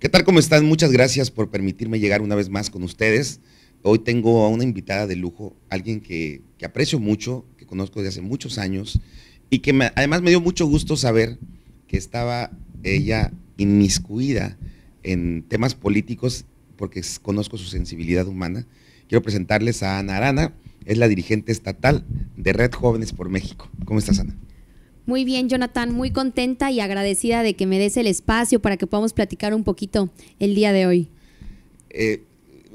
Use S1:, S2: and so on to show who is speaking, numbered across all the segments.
S1: ¿Qué tal? ¿Cómo están? Muchas gracias por permitirme llegar una vez más con ustedes. Hoy tengo a una invitada de lujo, alguien que, aprecio mucho, que conozco desde hace muchos años y que además me dio mucho gusto saber que estaba ella inmiscuida en temas políticos porque conozco su sensibilidad humana. Quiero presentarles a Ana Arana es la dirigente estatal de Red Jóvenes por México. ¿Cómo estás, Ana?
S2: Muy bien, Jonathan, muy contenta y agradecida de que me des el espacio para que podamos platicar un poquito el día de hoy.
S1: Eh,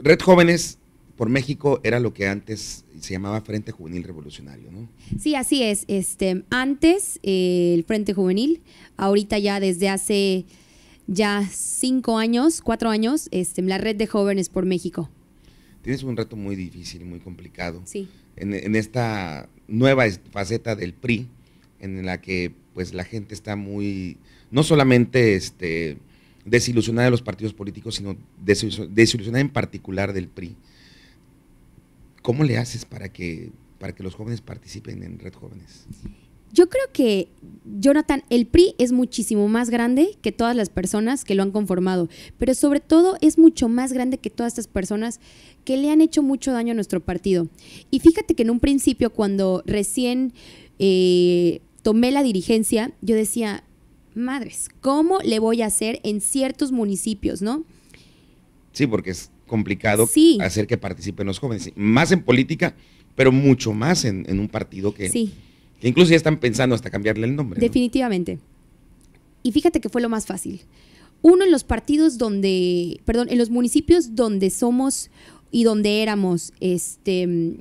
S1: Red Jóvenes por México era lo que antes se llamaba Frente Juvenil Revolucionario, ¿no?
S2: Sí, así es. Este, antes eh, el Frente Juvenil, ahorita ya desde hace ya cinco años, cuatro años, este, la Red de Jóvenes por México
S1: tienes un reto muy difícil, y muy complicado. Sí. En, en, esta nueva faceta del PRI, en la que pues la gente está muy, no solamente este, desilusionada de los partidos políticos, sino desilusionada en particular del PRI. ¿Cómo le haces para que, para que los jóvenes participen en Red Jóvenes?
S2: Yo creo que, Jonathan, el PRI es muchísimo más grande que todas las personas que lo han conformado, pero sobre todo es mucho más grande que todas estas personas que le han hecho mucho daño a nuestro partido. Y fíjate que en un principio, cuando recién eh, tomé la dirigencia, yo decía, madres, ¿cómo le voy a hacer en ciertos municipios, no?
S1: Sí, porque es complicado hacer que participen los jóvenes, más en política, pero mucho más en, en un partido que... Sí incluso ya están pensando hasta cambiarle el nombre.
S2: Definitivamente. Y fíjate que fue lo más fácil. Uno, en los partidos donde, perdón, en los municipios donde somos y donde éramos este,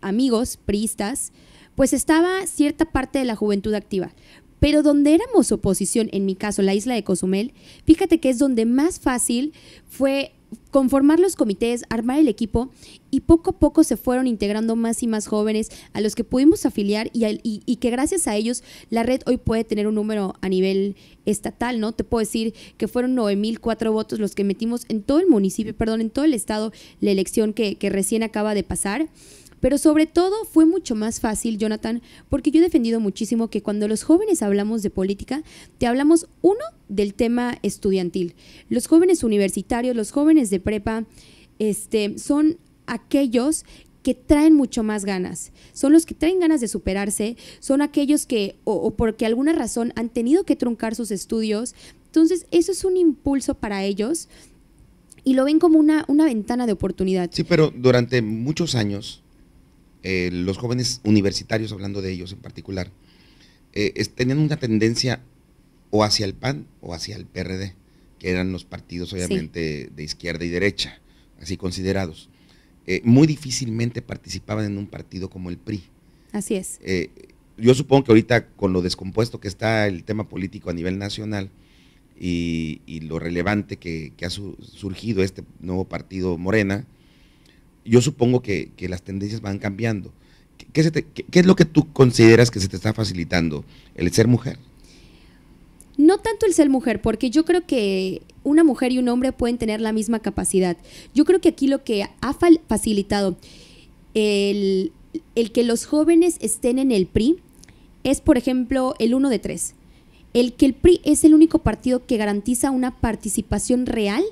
S2: amigos, priistas, pues estaba cierta parte de la juventud activa. Pero donde éramos oposición, en mi caso, la isla de Cozumel, fíjate que es donde más fácil fue conformar los comités, armar el equipo y poco a poco se fueron integrando más y más jóvenes a los que pudimos afiliar y, y, que gracias a ellos la red hoy puede tener un número a nivel estatal, ¿no? Te puedo decir que fueron 9.004 votos los que metimos en todo el municipio, perdón, en todo el estado la elección que, que recién acaba de pasar pero sobre todo fue mucho más fácil, Jonathan, porque yo he defendido muchísimo que cuando los jóvenes hablamos de política, te hablamos uno del tema estudiantil. Los jóvenes universitarios, los jóvenes de prepa, este, son aquellos que traen mucho más ganas, son los que traen ganas de superarse, son aquellos que o, porque alguna razón han tenido que truncar sus estudios. Entonces, eso es un impulso para ellos y lo ven como una, una ventana de oportunidad. Sí,
S1: pero durante muchos años eh, los jóvenes universitarios, hablando de ellos en particular, eh, tenían una tendencia o hacia el PAN o hacia el PRD, que eran los partidos obviamente de izquierda y derecha, así considerados. Eh, muy difícilmente participaban en un partido como el PRI. Así es. yo supongo que ahorita con lo descompuesto que está el tema político a nivel nacional y, lo relevante que, ha surgido este nuevo partido Morena, yo supongo que, las tendencias van cambiando. ¿Qué, es lo que tú consideras que se te está facilitando? ¿El ser mujer?
S2: No tanto el ser mujer, porque yo creo que una mujer y un hombre pueden tener la misma capacidad. Yo creo que aquí lo que ha facilitado el, el que los jóvenes estén en el PRI es, por ejemplo, el uno de tres el que el PRI es el único partido que garantiza una participación real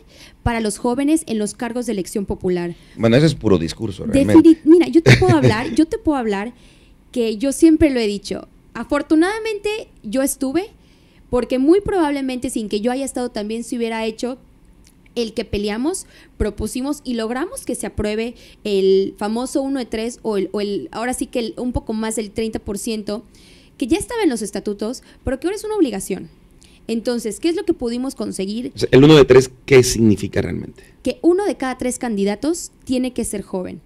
S2: para los jóvenes en los cargos de elección popular.
S1: Bueno, eso es puro discurso, realmente.
S2: Mira, yo te puedo hablar, yo te puedo hablar que yo siempre lo he dicho. Afortunadamente yo estuve, porque muy probablemente sin que yo haya estado también se hubiera hecho el que peleamos, propusimos y logramos que se apruebe el famoso 1 de 3 o el, o el ahora sí que un poco más del 30% que ya estaba en los estatutos, pero que ahora es una obligación. Entonces, ¿qué es lo que pudimos conseguir? el uno de
S1: tres, ¿qué significa realmente?
S2: Que uno de cada tres candidatos tiene que ser joven.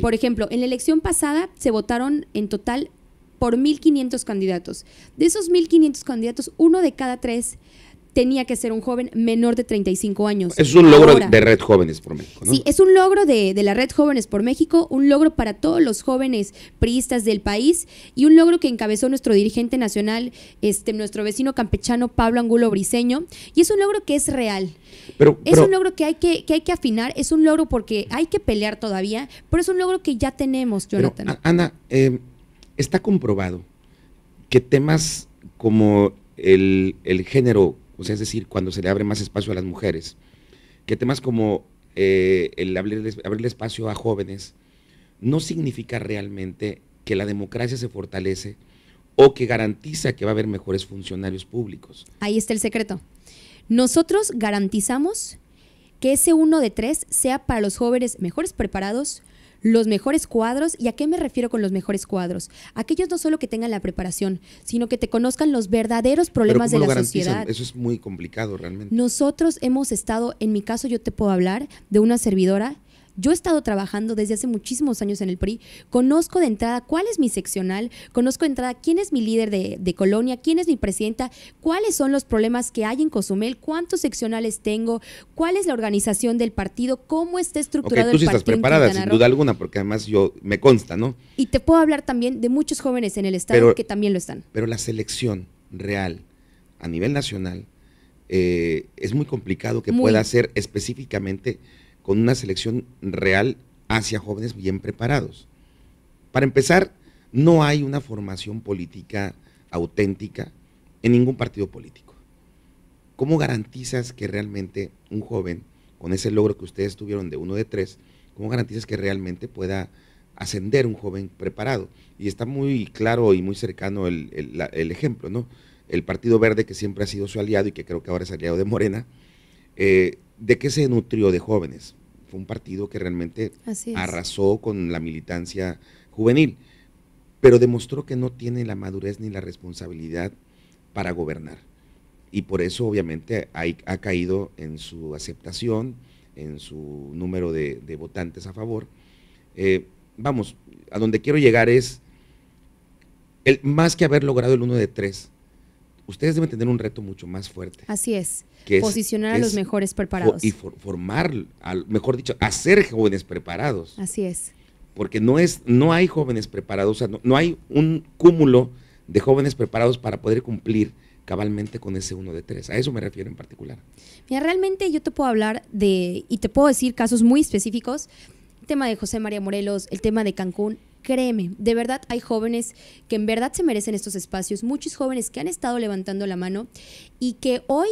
S2: Por ejemplo, en la elección pasada se votaron en total por 1.500 candidatos. De esos 1.500 candidatos, uno de cada tres tenía que ser un joven menor de 35 años. Es un logro de
S1: Red Jóvenes por México. ¿no? Sí,
S2: es un logro de, de, la Red Jóvenes por México, un logro para todos los jóvenes priistas del país y un logro que encabezó nuestro dirigente nacional, este, nuestro vecino campechano Pablo Angulo Briseño. Y es un logro que es real.
S1: Pero, es un logro
S2: que hay que, hay que afinar, es un logro porque hay que pelear todavía, pero es un logro que ya tenemos, Jonathan.
S1: Ana, eh, está comprobado que temas como el, el género o sea, es decir, cuando se le abre más espacio a las mujeres, que temas como eh, el abrirle, abrirle espacio a jóvenes no significa realmente que la democracia se fortalece o que garantiza que va a haber mejores funcionarios públicos.
S2: Ahí está el secreto. Nosotros garantizamos que ese uno de tres sea para los jóvenes mejores preparados, los mejores cuadros. ¿Y a qué me refiero con los mejores cuadros? Aquellos no solo que tengan la preparación, sino que te conozcan los verdaderos problemas de la sociedad. Eso
S1: es muy complicado realmente.
S2: Nosotros hemos estado, en mi caso yo te puedo hablar de una servidora yo he estado trabajando desde hace muchísimos años en el PRI, conozco de entrada cuál es mi seccional, conozco de entrada quién es mi líder de, colonia, quién es mi presidenta, cuáles son los problemas que hay en Cozumel, cuántos seccionales tengo, cuál es la organización del partido, cómo está estructurado tú el partido. Estás preparada, sin duda alguna,
S1: porque además yo me consta, ¿no?
S2: Y te puedo hablar también de muchos jóvenes en el Estado que también lo están.
S1: Pero la selección real a nivel nacional eh, es muy complicado que pueda ser específicamente con una selección real hacia jóvenes bien preparados. Para empezar, no hay una formación política auténtica en ningún partido político. ¿Cómo garantizas que realmente un joven, con ese logro que ustedes tuvieron de uno de tres, cómo garantizas que realmente pueda ascender un joven preparado? Y está muy claro y muy cercano el, ejemplo, ¿no? El Partido Verde, que siempre ha sido su aliado y que creo que ahora es aliado de Morena, eh, ¿de qué se nutrió de jóvenes? Fue un partido que realmente arrasó con la militancia juvenil, pero demostró que no tiene la madurez ni la responsabilidad para gobernar. Y por eso obviamente ha caído en su aceptación, en su número de, votantes a favor. Eh, vamos, a donde quiero llegar es, el, más que haber logrado el 1 de 3, ustedes deben tener un reto mucho más fuerte.
S2: Así es. Posicionar a los mejores preparados. Y
S1: formar, al, mejor dicho, hacer jóvenes preparados. Así es. Porque no, es, no hay jóvenes preparados, o sea, no, no, hay un cúmulo de jóvenes preparados para poder cumplir cabalmente con ese uno de tres. A eso me refiero en particular.
S2: Mira, realmente yo te puedo hablar de, y te puedo decir casos muy específicos, el tema de José María Morelos, el tema de Cancún, créeme, de verdad hay jóvenes que en verdad se merecen estos espacios, muchos jóvenes que han estado levantando la mano y que hoy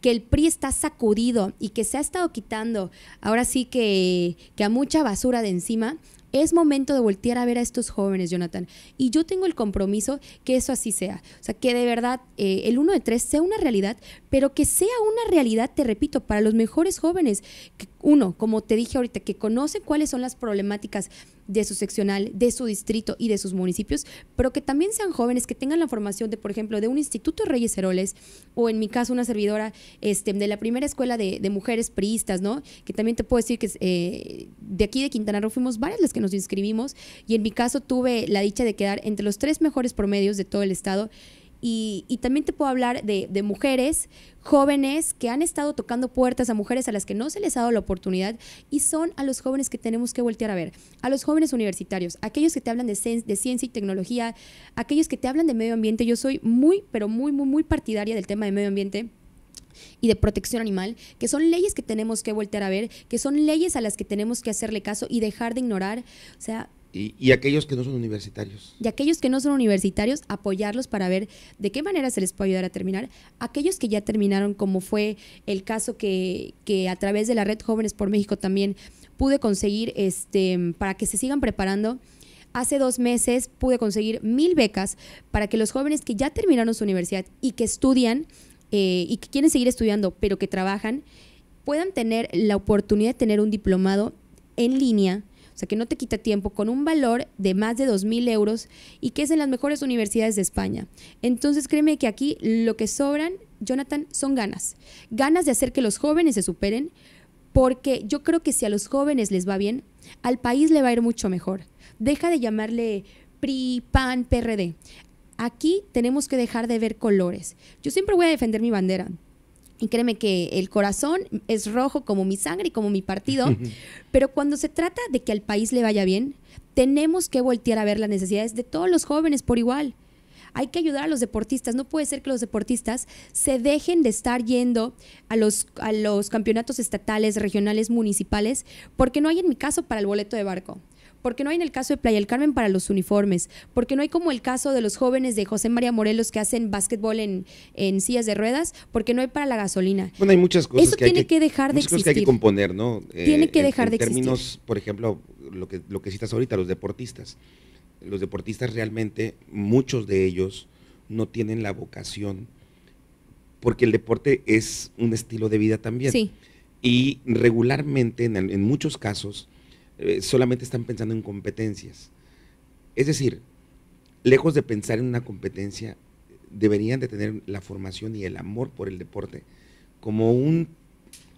S2: que el PRI está sacudido y que se ha estado quitando ahora sí que, que a mucha basura de encima, es momento de voltear a ver a estos jóvenes, Jonathan. Y yo tengo el compromiso que eso así sea. O sea, que de verdad eh, el 1 de 3 sea una realidad, pero que sea una realidad, te repito, para los mejores jóvenes. uno, como te dije ahorita, que conocen cuáles son las problemáticas de su seccional, de su distrito y de sus municipios, pero que también sean jóvenes que tengan la formación de, por ejemplo, de un instituto Reyes Heroles o en mi caso una servidora este, de la primera escuela de, mujeres priistas, ¿no? Que también te puedo decir que eh, de aquí de Quintana Roo fuimos varias las que nos inscribimos y en mi caso tuve la dicha de quedar entre los tres mejores promedios de todo el estado y, también te puedo hablar de, mujeres jóvenes que han estado tocando puertas a mujeres a las que no se les ha dado la oportunidad y son a los jóvenes que tenemos que voltear a ver, a los jóvenes universitarios, aquellos que te hablan de, de, ciencia y tecnología, aquellos que te hablan de medio ambiente. Yo soy muy, pero muy, muy, muy partidaria del tema de medio ambiente y de protección animal, que son leyes que tenemos que voltear a ver, que son leyes a las que tenemos que hacerle caso y dejar de ignorar. O sea,
S1: y, aquellos que no son universitarios.
S2: Y aquellos que no son universitarios, apoyarlos para ver de qué manera se les puede ayudar a terminar. Aquellos que ya terminaron, como fue el caso que, que a través de la red Jóvenes por México también pude conseguir este, para que se sigan preparando. Hace dos meses pude conseguir mil becas para que los jóvenes que ya terminaron su universidad y que estudian eh, y que quieren seguir estudiando, pero que trabajan, puedan tener la oportunidad de tener un diplomado en línea o sea, que no te quita tiempo, con un valor de más de 2.000 euros y que es en las mejores universidades de España. Entonces créeme que aquí lo que sobran, Jonathan, son ganas. Ganas de hacer que los jóvenes se superen, porque yo creo que si a los jóvenes les va bien, al país le va a ir mucho mejor. Deja de llamarle PRI, PAN, PRD. Aquí tenemos que dejar de ver colores. Yo siempre voy a defender mi bandera. Y créeme que el corazón es rojo como mi sangre y como mi partido, pero cuando se trata de que al país le vaya bien, tenemos que voltear a ver las necesidades de todos los jóvenes por igual. Hay que ayudar a los deportistas. No puede ser que los deportistas se dejen de estar yendo a los, a los campeonatos estatales, regionales, municipales, porque no hay en mi caso para el boleto de barco. Porque no hay en el caso de Playa del Carmen para los uniformes? porque no hay como el caso de los jóvenes de José María Morelos que hacen básquetbol en, sillas de ruedas? porque no hay para la gasolina? Bueno, hay
S1: muchas cosas. que tiene hay que, que, dejar de existir. Cosas que hay que componer, ¿no? Eh, tiene que dejar de existir. En términos, por ejemplo, lo que, lo que citas ahorita, los deportistas. Los deportistas realmente, muchos de ellos no tienen la vocación, porque el deporte es un estilo de vida también. Sí. Y regularmente, en muchos casos, eh, solamente están pensando en competencias. Es decir, lejos de pensar en una competencia, deberían de tener la formación y el amor por el deporte como un,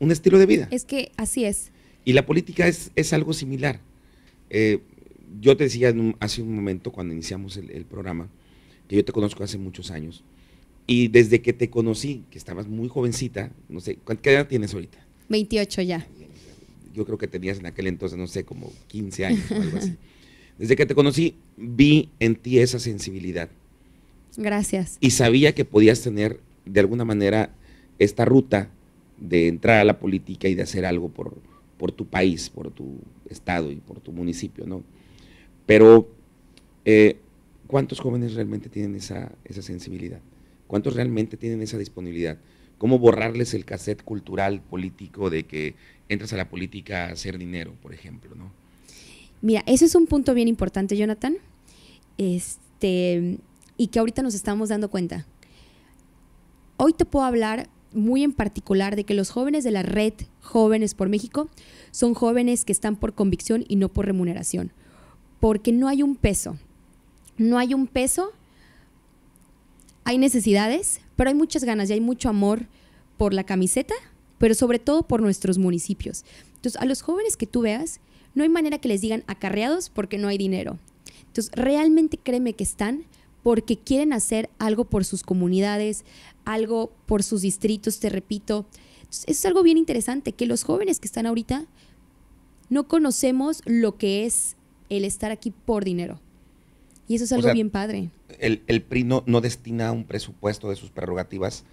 S1: estilo de vida.
S2: Es que así es.
S1: Y la política es, es algo similar. Eh, yo te decía hace un momento cuando iniciamos el, programa, que yo te conozco hace muchos años, y desde que te conocí, que estabas muy jovencita, no sé, ¿qué edad tienes ahorita?
S2: 28 ya
S1: yo creo que tenías en aquel entonces, no sé, como 15 años o algo así. Desde que te conocí, vi en ti esa sensibilidad. Gracias. Y sabía que podías tener, de alguna manera, esta ruta de entrar a la política y de hacer algo por, por tu país, por tu estado y por tu municipio, ¿no? Pero, eh, ¿cuántos jóvenes realmente tienen esa, esa sensibilidad? ¿Cuántos realmente tienen esa disponibilidad? ¿Cómo borrarles el cassette cultural político de que entras a la política a hacer dinero, por ejemplo, ¿no?
S2: Mira, ese es un punto bien importante, Jonathan, este, y que ahorita nos estamos dando cuenta. Hoy te puedo hablar muy en particular de que los jóvenes de la red Jóvenes por México son jóvenes que están por convicción y no por remuneración, porque no hay un peso, no hay un peso, hay necesidades, pero hay muchas ganas y hay mucho amor por la camiseta pero sobre todo por nuestros municipios. Entonces, a los jóvenes que tú veas, no hay manera que les digan acarreados porque no hay dinero. Entonces, realmente créeme que están porque quieren hacer algo por sus comunidades, algo por sus distritos, te repito. Entonces, es algo bien interesante, que los jóvenes que están ahorita no conocemos lo que es el estar aquí por dinero. Y eso es algo bien padre.
S1: El, el PRI no, no destina un presupuesto de sus prerrogativas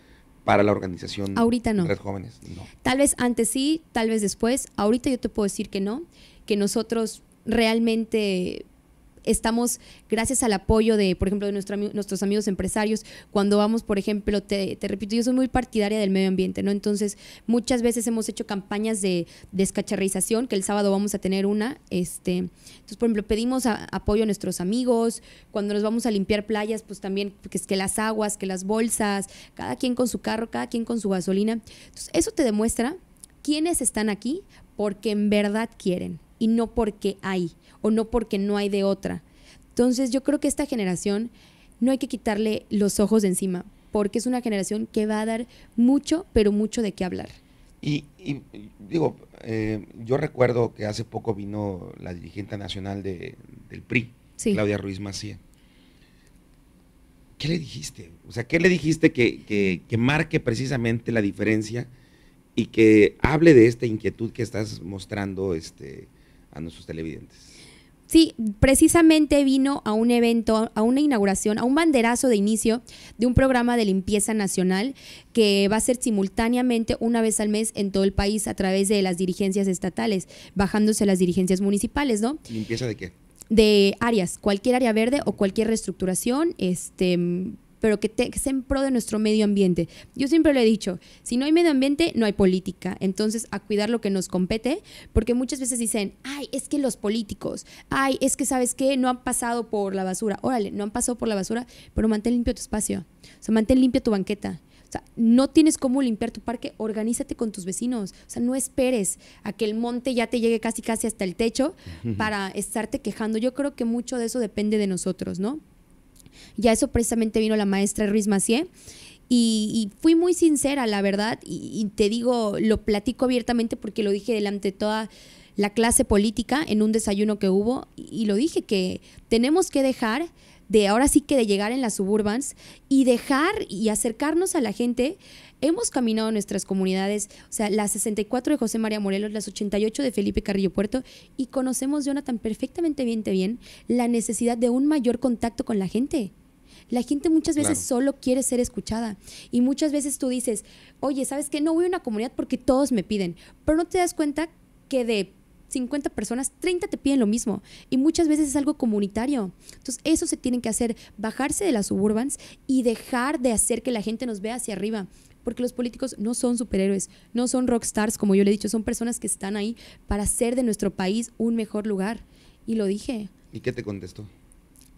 S1: para la organización Ahorita no. Red Jóvenes?
S2: No. Tal vez antes sí, tal vez después. Ahorita yo te puedo decir que no, que nosotros realmente estamos, gracias al apoyo de, por ejemplo, de nuestros nuestros amigos empresarios, cuando vamos, por ejemplo, te, repito, yo soy muy partidaria del medio ambiente, ¿no? Entonces, muchas veces hemos hecho campañas de descacharrización, que el sábado vamos a tener una, este, entonces, por ejemplo, pedimos apoyo a nuestros amigos, cuando nos vamos a limpiar playas, pues también, que es que las aguas, que las bolsas, cada quien con su carro, cada quien con su gasolina. Entonces, eso te demuestra quiénes están aquí porque en verdad quieren y no porque hay o no porque no hay de otra. Entonces yo creo que esta generación no hay que quitarle los ojos de encima porque es una generación que va a dar mucho, pero mucho de qué hablar.
S1: Y, digo, eh, yo recuerdo que hace poco vino la dirigente nacional del PRI, Claudia Ruiz Macía. ¿Qué le dijiste? O sea, ¿qué le dijiste que, que marque precisamente la diferencia? y que hable de esta inquietud que estás mostrando este, a nuestros televidentes.
S2: Sí, precisamente vino a un evento, a una inauguración, a un banderazo de inicio de un programa de limpieza nacional que va a ser simultáneamente una vez al mes en todo el país a través de las dirigencias estatales, bajándose las dirigencias municipales, ¿no?
S1: ¿Limpieza de qué?
S2: De áreas, cualquier área verde o cualquier reestructuración, este, pero que, te, sea en pro de nuestro medio ambiente. Yo siempre lo he dicho, si no hay medio ambiente, no hay política. Entonces, a cuidar lo que nos compete, porque muchas veces dicen, ay, es que los políticos, ay, es que, ¿sabes qué? No han pasado por la basura. Órale, no han pasado por la basura, pero mantén limpio tu espacio, o sea, mantén limpia tu banqueta. O sea, no tienes cómo limpiar tu parque, organízate con tus vecinos. O sea, no esperes a que el monte ya te llegue casi casi hasta el techo para estarte quejando. Yo creo que mucho de eso depende de nosotros, ¿no? Ya eso precisamente vino la maestra Ruiz Macié. Y, fui muy sincera, la verdad, y, te digo, lo platico abiertamente porque lo dije delante de toda la clase política en un desayuno que hubo, y, y lo dije que tenemos que dejar de ahora sí que de llegar en las suburbans y dejar y acercarnos a la gente hemos caminado en nuestras comunidades, o sea, las 64 de José María Morelos, las 88 de Felipe Carrillo Puerto, y conocemos, Jonathan, perfectamente bien, te bien la necesidad de un mayor contacto con la gente. La gente muchas veces solo quiere ser escuchada y muchas veces tú dices, oye, ¿sabes qué? No voy a una comunidad porque todos me piden, pero no te das cuenta que de 50 personas, 30 te piden lo mismo. Y muchas veces es algo comunitario. Entonces, eso se tiene que hacer, bajarse de las suburbans y dejar de hacer que la gente nos vea hacia arriba porque los políticos no son superhéroes, no son rockstars, como yo le he dicho, son personas que están ahí para hacer de nuestro país un mejor lugar. Y lo dije.
S1: ¿Y qué te contestó?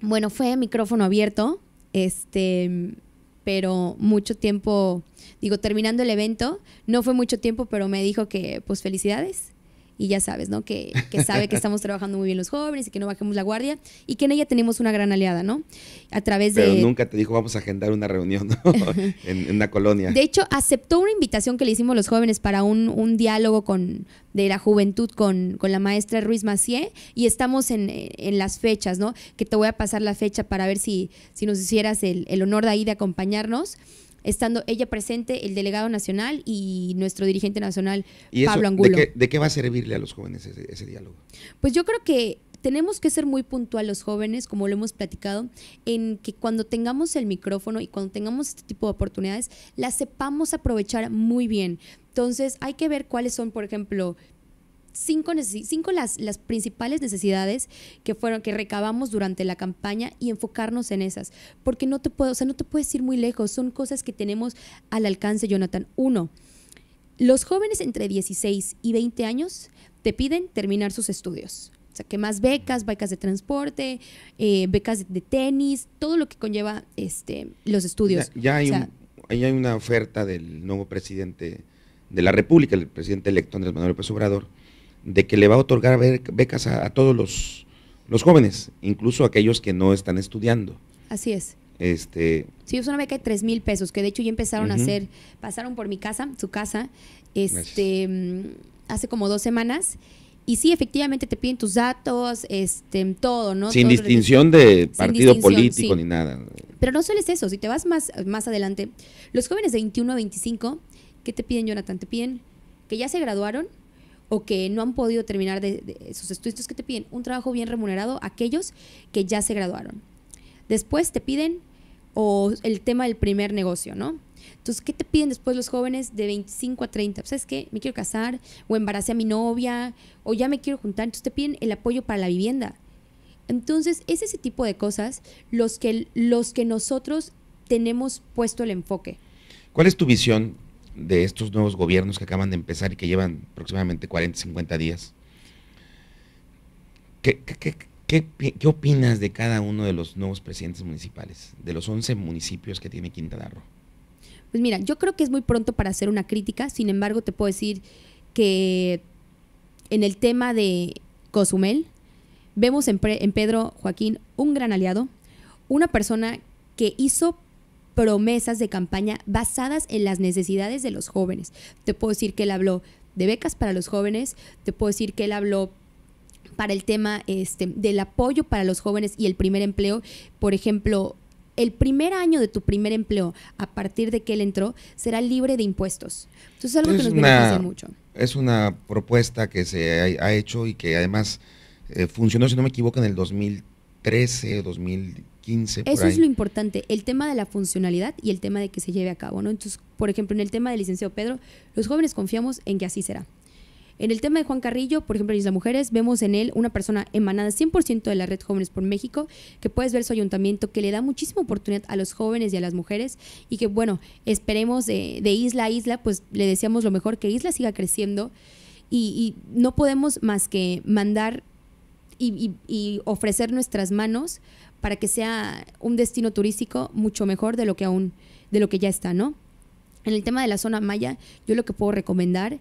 S2: Bueno, fue micrófono abierto, este, pero mucho tiempo, digo, terminando el evento, no fue mucho tiempo, pero me dijo que pues felicidades, y ya sabes, ¿no? Que, sabe que estamos trabajando muy bien los jóvenes y que no bajemos la guardia y que en ella tenemos una gran aliada, ¿no? A través de... Pero nunca
S1: te dijo vamos a agendar una reunión en, en, una colonia. De
S2: hecho, aceptó una invitación que le hicimos los jóvenes para un, diálogo con, de la juventud con, la maestra Ruiz Macié y estamos en, las fechas, ¿no? Que te voy a pasar la fecha para ver si, si nos hicieras el, el honor de ahí de acompañarnos estando ella presente, el delegado nacional y nuestro dirigente nacional, Pablo Angulo.
S1: ¿de qué, va a servirle a los jóvenes ese, ese diálogo?
S2: Pues yo creo que tenemos que ser muy puntual los jóvenes, como lo hemos platicado, en que cuando tengamos el micrófono y cuando tengamos este tipo de oportunidades, las sepamos aprovechar muy bien. Entonces, hay que ver cuáles son, por ejemplo, cinco, cinco las, las principales necesidades que fueron que recabamos durante la campaña y enfocarnos en esas, porque no te puedo, o sea, no te puedes ir muy lejos, son cosas que tenemos al alcance, Jonathan. Uno, los jóvenes entre 16 y 20 años te piden terminar sus estudios. O sea, que más becas, becas de transporte, eh, becas de, tenis, todo lo que conlleva este, los estudios. Ya, hay,
S1: hay una oferta del nuevo presidente de la República, el presidente electo Andrés Manuel López Obrador, de que le va a otorgar becas a, todos los, jóvenes, incluso aquellos que no están estudiando. Así es. Este,
S2: sí, es una beca de 3 mil pesos, que de hecho ya empezaron a hacer, pasaron por mi casa, su casa, este, mm, hace como dos semanas. Y sí, efectivamente te piden tus datos, este, todo, ¿no? Sin distinción
S1: de partido político ni nada.
S2: Pero no solo es eso, si te vas más, más adelante, los jóvenes de 21 a 25, ¿qué te piden, Jonathan? Te piden que ya se graduaron, o que no han podido terminar de, sus estudios que te piden un trabajo bien remunerado, aquellos que ya se graduaron. Después te piden o el tema del primer negocio, ¿no? Entonces, ¿qué te piden después los jóvenes de 25 a 30? Pues, sabes es que me quiero casar o embaracé a mi novia o ya me quiero juntar. Entonces te piden el apoyo para la vivienda. Entonces, es ese tipo de cosas los que, los que nosotros tenemos puesto el enfoque.
S1: ¿Cuál es tu visión de estos nuevos gobiernos que acaban de empezar y que llevan aproximadamente 40, 50 días. ¿Qué, opinas de cada uno de los nuevos presidentes municipales, de los 11 municipios que tiene Quintana Roo?
S2: Pues mira, yo creo que es muy pronto para hacer una crítica, sin embargo te puedo decir que en el tema de Cozumel, vemos en, en Pedro Joaquín un gran aliado, una persona que hizo promesas de campaña basadas en las necesidades de los jóvenes. Te puedo decir que él habló de becas para los jóvenes, te puedo decir que él habló para el tema este, del apoyo para los jóvenes y el primer empleo. Por ejemplo, el primer año de tu primer empleo, a partir de que él entró, será libre de impuestos. Entonces es algo que nos una, mucho.
S1: Es una propuesta que se ha, hecho y que además eh, funcionó, si no me equivoco, en el 2013, 2000 eso es lo
S2: importante, el tema de la funcionalidad y el tema de que se lleve a cabo, ¿no? Entonces, por ejemplo, en el tema del licenciado Pedro, los jóvenes confiamos en que así será. En el tema de Juan Carrillo, por ejemplo, en Isla Mujeres, vemos en él una persona emanada 100% de la red Jóvenes por México, que puedes ver su ayuntamiento, que le da muchísima oportunidad a los jóvenes y a las mujeres, y que, bueno, esperemos de isla a isla, pues le deseamos lo mejor, que Isla siga creciendo, y, no podemos más que mandar y ofrecer nuestras manos para que sea un destino turístico mucho mejor de lo que aún, de lo que ya está, ¿no? En el tema de la zona maya, yo lo que puedo recomendar,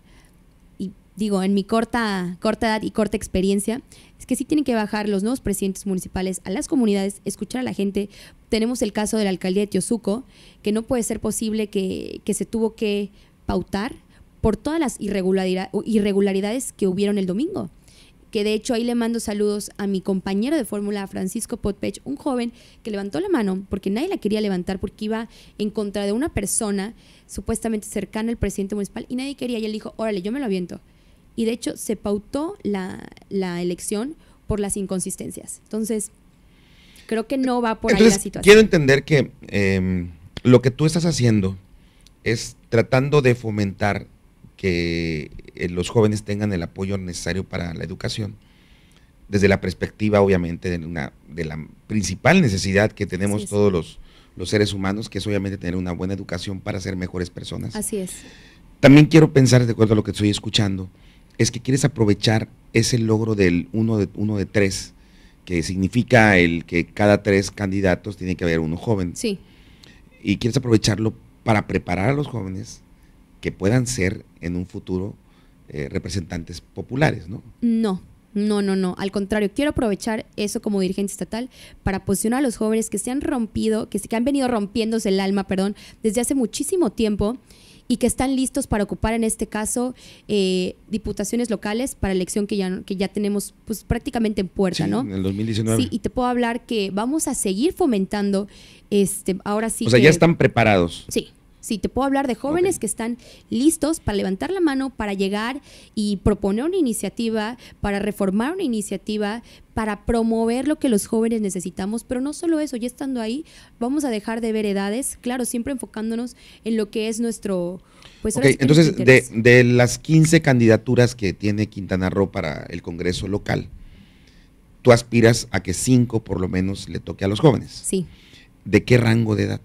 S2: y digo, en mi corta, corta edad y corta experiencia, es que sí tienen que bajar los nuevos presidentes municipales a las comunidades, escuchar a la gente. Tenemos el caso de la alcaldía de Tiosuco, que no puede ser posible que, se tuvo que pautar por todas las irregularidades que hubieron el domingo que de hecho ahí le mando saludos a mi compañero de fórmula, Francisco Potpech, un joven que levantó la mano porque nadie la quería levantar porque iba en contra de una persona supuestamente cercana al presidente municipal y nadie quería y él dijo, órale, yo me lo aviento. Y de hecho se pautó la, elección por las inconsistencias. Entonces, creo que no va por ahí la situación. Quiero
S1: entender que em, lo que tú estás haciendo es tratando de fomentar que eh, los jóvenes tengan el apoyo necesario para la educación, desde la perspectiva, obviamente, de, una, de la principal necesidad que tenemos todos los, seres humanos, que es obviamente tener una buena educación para ser mejores personas. Así es. También quiero pensar, de acuerdo a lo que estoy escuchando, es que quieres aprovechar ese logro del uno de, uno de tres, que significa el que cada tres candidatos tiene que haber uno joven. Sí. Y quieres aprovecharlo para preparar a los jóvenes que puedan ser en un futuro eh, representantes populares, ¿no?
S2: No, no, no, no. Al contrario, quiero aprovechar eso como dirigente estatal para posicionar a los jóvenes que se han rompido, que, se, han venido rompiéndose el alma, perdón, desde hace muchísimo tiempo y que están listos para ocupar en este caso eh, diputaciones locales para elección que ya, que ya tenemos pues, prácticamente en
S1: puerta, ¿no? En el 2019. Sí, y
S2: te puedo hablar que vamos a seguir fomentando este, ahora sí. O sea, ya están
S1: preparados. Sí.
S2: Sí, te puedo hablar de jóvenes que están listos para levantar la mano, para llegar y proponer una iniciativa, para reformar una iniciativa, para promover lo que los jóvenes necesitamos, pero no solo eso, ya estando ahí, vamos a dejar de ver edades, claro, siempre enfocándonos en lo que es nuestro... Pues, entonces, de,
S1: de, las 15 candidaturas que tiene Quintana Roo para el Congreso local, tú aspiras a que cinco por lo menos le toque a los jóvenes. Sí. ¿De qué rango de edad?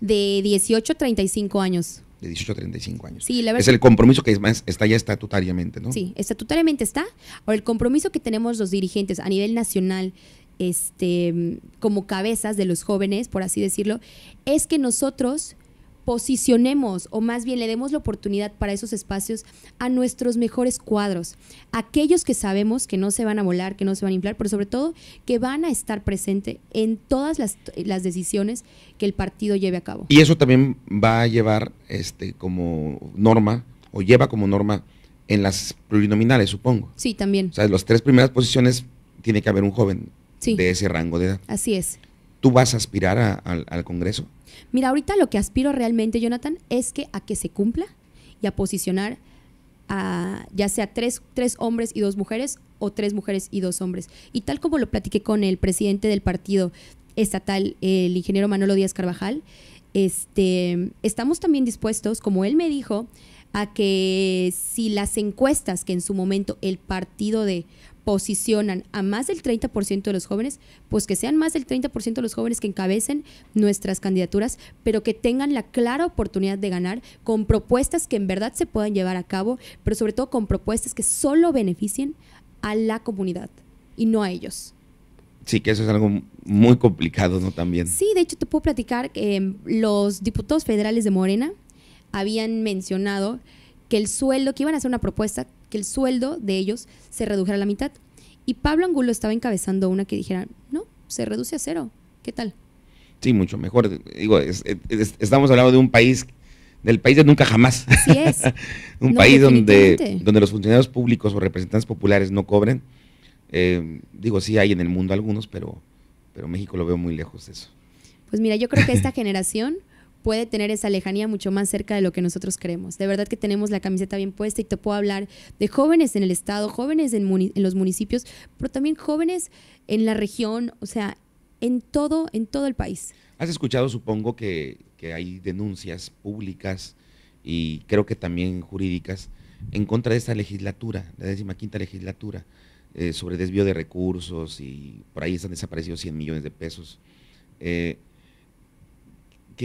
S2: de 18 a 35 años.
S1: De 18 a 35 años. Sí, la verdad. Es el compromiso que está ya estatutariamente, ¿no? Sí,
S2: estatutariamente está. Ahora, el compromiso que tenemos los dirigentes a nivel nacional, este, como cabezas de los jóvenes, por así decirlo, es que nosotros posicionemos o más bien le demos la oportunidad para esos espacios a nuestros mejores cuadros, aquellos que sabemos que no se van a volar, que no se van a inflar, pero sobre todo que van a estar presente en todas las, decisiones que el partido lleve a cabo. Y
S1: eso también va a llevar este, como norma o lleva como norma en las plurinominales, supongo.
S2: Sí, también. O sea, en
S1: las tres primeras posiciones tiene que haber un joven de ese rango de edad. Así es. ¿Tú vas a aspirar al Congreso?
S2: Mira, ahorita lo que aspiro realmente, Jonathan, es que a que se cumpla y a posicionar a ya sea tres, tres hombres y dos mujeres o tres mujeres y dos hombres. Y tal como lo platiqué con el presidente del partido estatal, el ingeniero Manolo Díaz Carvajal, este, estamos también dispuestos, como él me dijo, a que si las encuestas que en su momento el partido de posicionan a más del 30% de los jóvenes, pues que sean más del 30% de los jóvenes que encabecen nuestras candidaturas, pero que tengan la clara oportunidad de ganar con propuestas que en verdad se puedan llevar a cabo, pero sobre todo con propuestas que solo beneficien a la comunidad y no a
S1: ellos. Sí, que eso es algo muy complicado, ¿no? También. Sí,
S2: de hecho te puedo platicar que em, los diputados federales de Morena, habían mencionado que el sueldo, que iban a hacer una propuesta, que el sueldo de ellos se redujera a la mitad. Y Pablo Angulo estaba encabezando una que dijera, no, se reduce a cero. ¿Qué tal?
S1: Sí, mucho mejor. Digo, estamos hablando de un país, del país de nunca jamás. Así es. un país donde, donde los funcionarios públicos o representantes populares no cobren. Eh, digo, sí hay en el mundo algunos, pero, pero México lo veo muy lejos de eso.
S2: Pues mira, yo creo que esta generación puede tener esa lejanía mucho más cerca de lo que nosotros creemos. De verdad que tenemos la camiseta bien puesta y te puedo hablar de jóvenes en el estado, jóvenes en, los municipios, pero también jóvenes en la región, o sea, en todo, en todo el país.
S1: Has escuchado, supongo, que, hay denuncias públicas y creo que también jurídicas en contra de esta legislatura, la décima quinta legislatura, eh, sobre desvío de recursos y por ahí están desaparecidos 100 millones de pesos. Eh,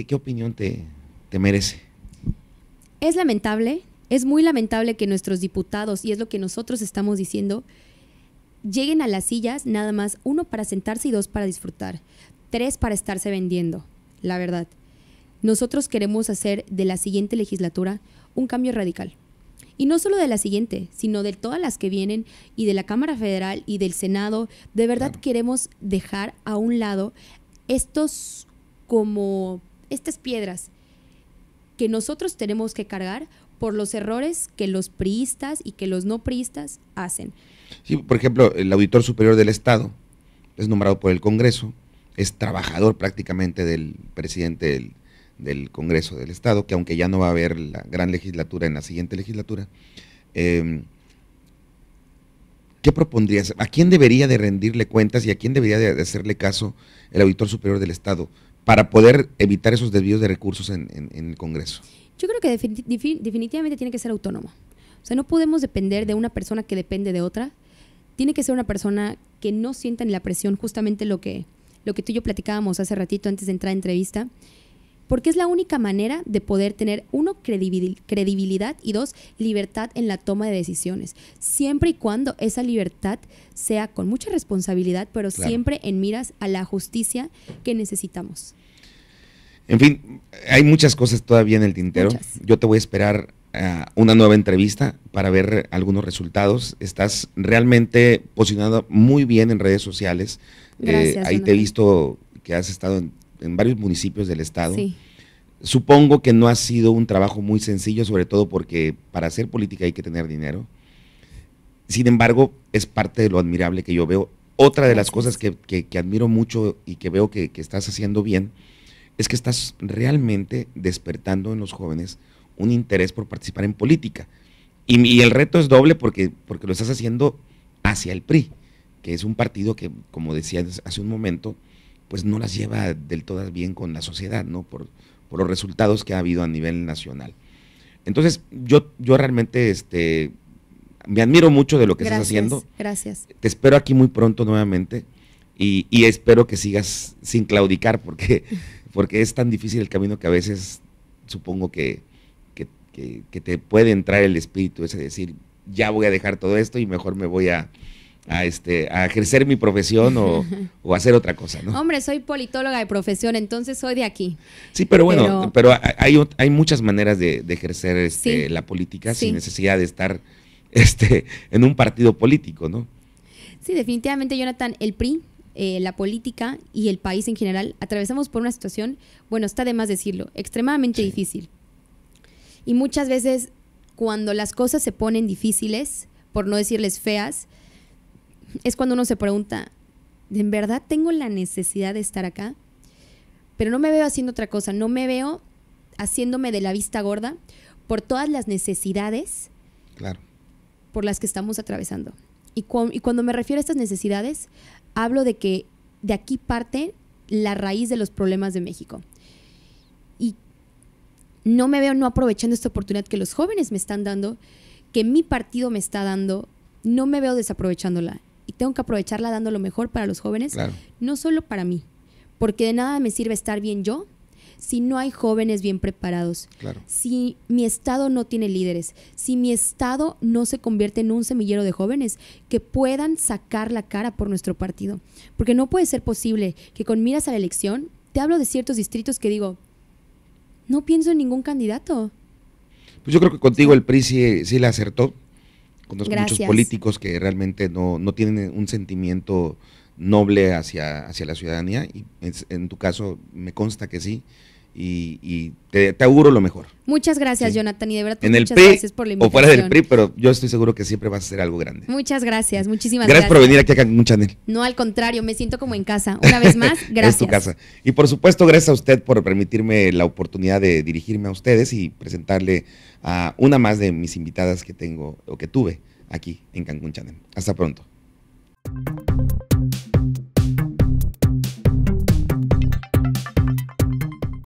S1: ¿Qué, opinión te, te merece?
S2: Es lamentable, es muy lamentable que nuestros diputados, y es lo que nosotros estamos diciendo, lleguen a las sillas nada más uno para sentarse y dos para disfrutar, tres para estarse vendiendo, la verdad. Nosotros queremos hacer de la siguiente legislatura un cambio radical. Y no solo de la siguiente, sino de todas las que vienen y de la Cámara Federal y del Senado. De verdad queremos dejar a un lado estos como estas piedras que nosotros tenemos que cargar por los errores que los priistas y que los no priistas hacen.
S1: Sí, por ejemplo, el auditor superior del Estado es nombrado por el Congreso, es trabajador prácticamente del presidente del, Congreso del Estado, que aunque ya no va a haber la gran legislatura en la siguiente legislatura, em, ¿qué propondrías? ¿A quién debería de rendirle cuentas y a quién debería de hacerle caso el auditor superior del Estado? para poder evitar esos desvíos de recursos en, el Congreso?
S2: Yo creo que definitivamente tiene que ser autónomo. O sea, no podemos depender de una persona que depende de otra. Tiene que ser una persona que no sienta ni la presión, justamente lo que, lo que tú y yo platicábamos hace ratito antes de entrar a entrevista, porque es la única manera de poder tener, uno, credibilidad y dos, libertad en la toma de decisiones, siempre y cuando esa libertad sea con mucha responsabilidad, pero siempre en miras a la justicia que necesitamos.
S1: En fin, hay muchas cosas todavía en el tintero. Yo te voy a esperar a ah, una nueva entrevista para ver algunos resultados. Estás realmente posicionado muy bien en redes sociales. Eh, ahí te he visto que has estado en en varios municipios del estado. Supongo que no ha sido un trabajo muy sencillo, sobre todo porque para hacer política hay que tener dinero. Sin embargo, es parte de lo admirable que yo veo. Otra de las cosas que, que, admiro mucho y que veo que, estás haciendo bien es que estás realmente despertando en los jóvenes un interés por participar en política. Y, el reto es doble porque, porque lo estás haciendo hacia el PRI, que es un partido que, como decías hace un momento, pues no las lleva del todo bien con la sociedad, ¿no? Por, por los resultados que ha habido a nivel nacional. Entonces, yo, yo realmente este, me admiro mucho de lo que estás haciendo. Gracias. Te espero aquí muy pronto nuevamente y, espero que sigas sin claudicar porque, porque es tan difícil el camino que a veces supongo que, te puede entrar el espíritu ese de decir, ya voy a dejar todo esto y mejor me voy a, este, a, ejercer mi profesión o, hacer otra cosa, ¿no?
S2: Hombre, soy politóloga de profesión, entonces soy de aquí.
S1: Sí, pero bueno, pero, hay, muchas maneras de, ejercer este, la política sin necesidad de estar este, en un partido político, ¿no?
S2: Sí, definitivamente, Jonathan, el PRI, eh, la política y el país en general atravesamos por una situación, bueno, está de más decirlo, extremadamente difícil. Y muchas veces cuando las cosas se ponen difíciles, por no decirles feas, es cuando uno se pregunta, ¿en verdad tengo la necesidad de estar acá? Pero no me veo haciendo otra cosa, no me veo haciéndome de la vista gorda por todas las necesidades claro. por las que estamos atravesando. Y, y cuando me refiero a estas necesidades, hablo de que de aquí parte la raíz de los problemas de México. Y no me veo no aprovechando esta oportunidad que los jóvenes me están dando, que mi partido me está dando, no me veo desaprovechándola y tengo que aprovecharla dando lo mejor para los jóvenes, no solo para mí, porque de nada me sirve estar bien yo si no hay jóvenes bien preparados, si mi estado no tiene líderes, si mi estado no se convierte en un semillero de jóvenes que puedan sacar la cara por nuestro partido, porque no puede ser posible que con miras a la elección, te hablo de ciertos distritos que digo, no pienso en ningún candidato.
S1: Pues yo creo que contigo el PRI sí, sí le acertó. Conozco muchos políticos que realmente no, tienen un sentimiento noble hacia, hacia la ciudadanía y en tu caso me consta que sí y, te, auguro lo mejor.
S2: Muchas gracias, Jonathan, y de verdad, pues, en el muchas gracias por la invitación. O fuera del PRI,
S1: pero yo estoy seguro que siempre vas a ser algo grande.
S2: Muchas gracias, muchísimas gracias. Gracias por
S1: venir aquí a Cancún Channel.
S2: No, al contrario, me siento como en casa. Una vez más, gracias. es tu casa.
S1: Y por supuesto, gracias a usted por permitirme la oportunidad de dirigirme a ustedes y presentarle a una más de mis invitadas que tengo o que tuve aquí en Cancún Channel. Hasta pronto.